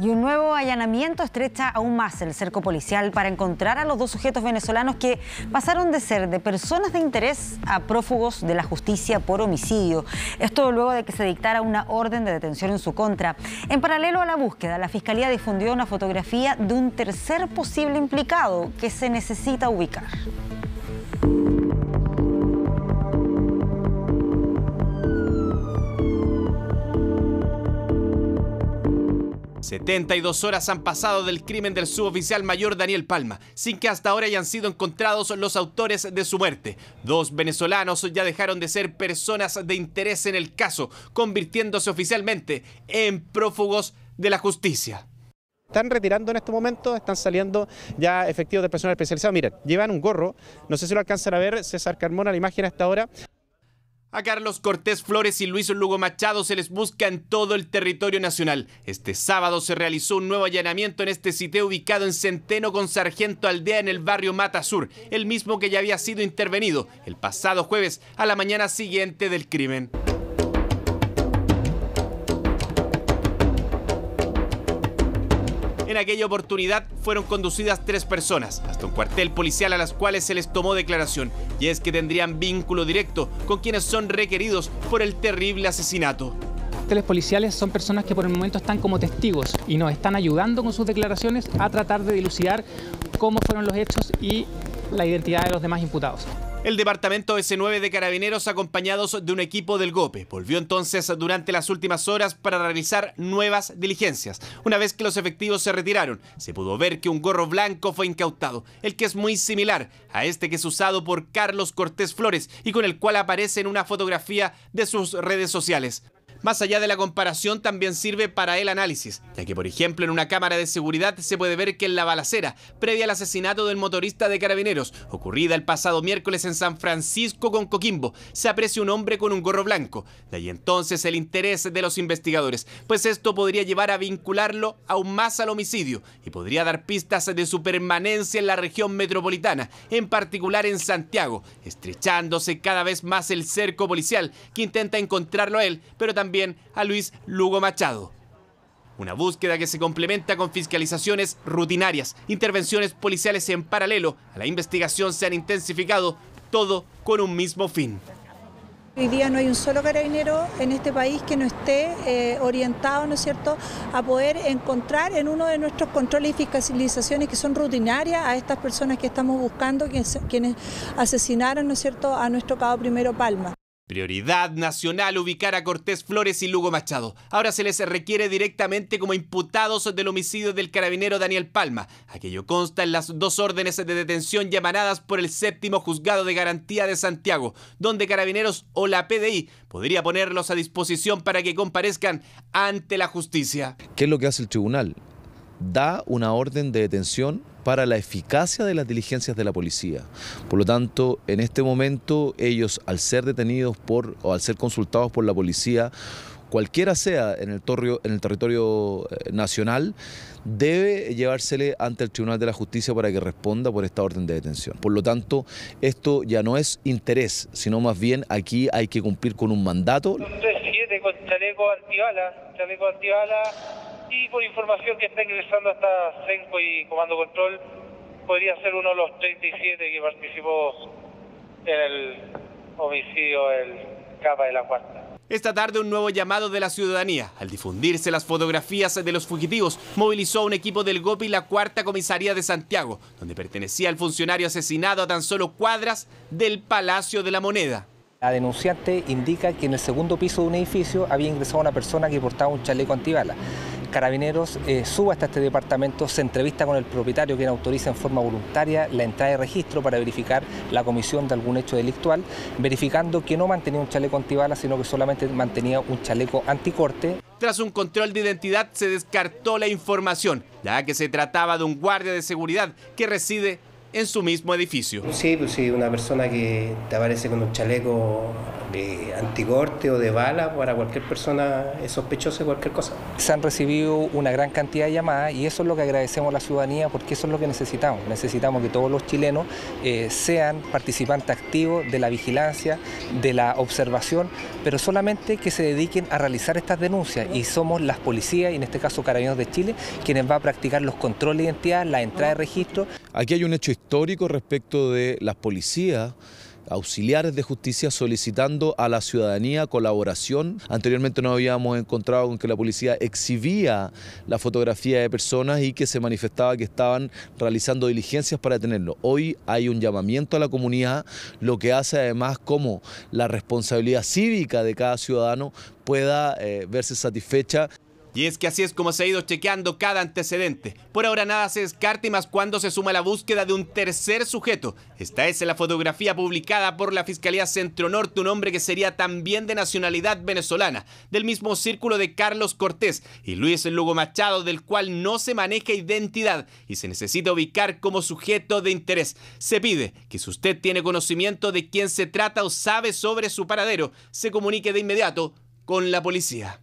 Y un nuevo allanamiento estrecha aún más el cerco policial para encontrar a los dos sujetos venezolanos que pasaron de ser de personas de interés a prófugos de la justicia por homicidio. Esto luego de que se dictara una orden de detención en su contra. En paralelo a la búsqueda, la Fiscalía difundió una fotografía de un tercer posible implicado que se necesita ubicar. 72 horas han pasado del crimen del suboficial mayor Daniel Palma, sin que hasta ahora hayan sido encontrados los autores de su muerte. Dos venezolanos ya dejaron de ser personas de interés en el caso, convirtiéndose oficialmente en prófugos de la justicia están retirando en este momento, están saliendo ya efectivos de personal especializado. Miren, llevan un gorro, no sé si lo alcanzan a ver, César Carmona, la imagen hasta ahora. A Carlos Cortés Flores y Luis Lugo Machado se les busca en todo el territorio nacional. Este sábado se realizó un nuevo allanamiento en este sitio ubicado en Centeno con Sargento Aldea en el barrio Mata Sur, el mismo que ya había sido intervenido el pasado jueves a la mañana siguiente del crimen. En aquella oportunidad fueron conducidas tres personas hasta un cuartel policial a las cuales se les tomó declaración, y es que tendrían vínculo directo con quienes son requeridos por el terrible asesinato cuarteles policiales son personas que por el momento están como testigos y nos están ayudando con sus declaraciones a tratar de dilucidar cómo fueron los hechos y la identidad de los demás imputados. El departamento S9 de carabineros, acompañados de un equipo del GOPE, volvió entonces durante las últimas horas para realizar nuevas diligencias. Una vez que los efectivos se retiraron, se pudo ver que un gorro blanco fue incautado, el que es muy similar a este que es usado por Carlos Cortés Flores y con el cual aparece en una fotografía de sus redes sociales. Más allá de la comparación, también sirve para el análisis, ya que, por ejemplo, en una cámara de seguridad se puede ver que en la balacera, previa al asesinato del motorista de carabineros, ocurrida el pasado miércoles en San Francisco con Coquimbo, se aprecia un hombre con un gorro blanco. De ahí entonces el interés de los investigadores, pues esto podría llevar a vincularlo aún más al homicidio y podría dar pistas de su permanencia en la región metropolitana, en particular en Santiago, estrechándose cada vez más el cerco policial que intenta encontrarlo a él, pero también también a Luis Lugo Machado. Una búsqueda que se complementa con fiscalizaciones rutinarias, intervenciones policiales en paralelo a la investigación se han intensificado, todo con un mismo fin. Hoy día no hay un solo carabinero en este país que no esté eh, orientado, ¿no es cierto?, a poder encontrar en uno de nuestros controles y fiscalizaciones que son rutinarias a estas personas que estamos buscando, quienes, quienes asesinaron, ¿no es cierto?, a nuestro cabo primero Palma. Prioridad nacional ubicar a Cortés Flores y Lugo Machado. Ahora se les requiere directamente como imputados del homicidio del carabinero Daniel Palma. Aquello consta en las dos órdenes de detención llamadas por el séptimo juzgado de garantía de Santiago, donde carabineros o la PDI podría ponerlos a disposición para que comparezcan ante la justicia. ¿Qué es lo que hace el tribunal? Da una orden de detención para la eficacia de las diligencias de la policía. Por lo tanto, en este momento ellos al ser detenidos por o al ser consultados por la policía, cualquiera sea en el, torrio, en el territorio eh, nacional, debe llevársele ante el Tribunal de la Justicia para que responda por esta orden de detención. Por lo tanto, esto ya no es interés, sino más bien aquí hay que cumplir con un mandato. Y por información que está ingresando hasta CENCO y Comando Control, podría ser uno de los 37 que participó en el homicidio, el capa de la cuarta. Esta tarde un nuevo llamado de la ciudadanía. Al difundirse las fotografías de los fugitivos, movilizó a un equipo del GOPI la cuarta comisaría de Santiago, donde pertenecía el funcionario asesinado a tan solo cuadras del Palacio de la Moneda. La denunciante indica que en el segundo piso de un edificio había ingresado una persona que portaba un chaleco antibalas. Carabineros eh, suba hasta este departamento, se entrevista con el propietario quien autoriza en forma voluntaria la entrada de registro para verificar la comisión de algún hecho delictual, verificando que no mantenía un chaleco antibalas, sino que solamente mantenía un chaleco anticorte. Tras un control de identidad se descartó la información, ya que se trataba de un guardia de seguridad que reside en su mismo edificio. Sí, pues sí, una persona que te aparece con un chaleco de anticorte o de bala, para cualquier persona sospechosa de cualquier cosa. Se han recibido una gran cantidad de llamadas y eso es lo que agradecemos a la ciudadanía porque eso es lo que necesitamos. Necesitamos que todos los chilenos eh, sean participantes activos de la vigilancia, de la observación, pero solamente que se dediquen a realizar estas denuncias y somos las policías, y en este caso Carabineros de Chile, quienes van a practicar los controles de identidad, la entrada de registro. Aquí hay un hecho histórico respecto de las policías auxiliares de justicia solicitando a la ciudadanía colaboración. Anteriormente no habíamos encontrado con que la policía exhibía la fotografía de personas y que se manifestaba que estaban realizando diligencias para detenerlo. Hoy hay un llamamiento a la comunidad, lo que hace además como la responsabilidad cívica de cada ciudadano pueda eh, verse satisfecha. Y es que así es como se ha ido chequeando cada antecedente. Por ahora nada se descarta y más cuando se suma la búsqueda de un tercer sujeto. Esta es la fotografía publicada por la Fiscalía Centro Norte, un hombre que sería también de nacionalidad venezolana, del mismo círculo de Carlos Cortés y Luis Lugo Machado, del cual no se maneja identidad y se necesita ubicar como sujeto de interés. Se pide que si usted tiene conocimiento de quién se trata o sabe sobre su paradero, se comunique de inmediato con la policía.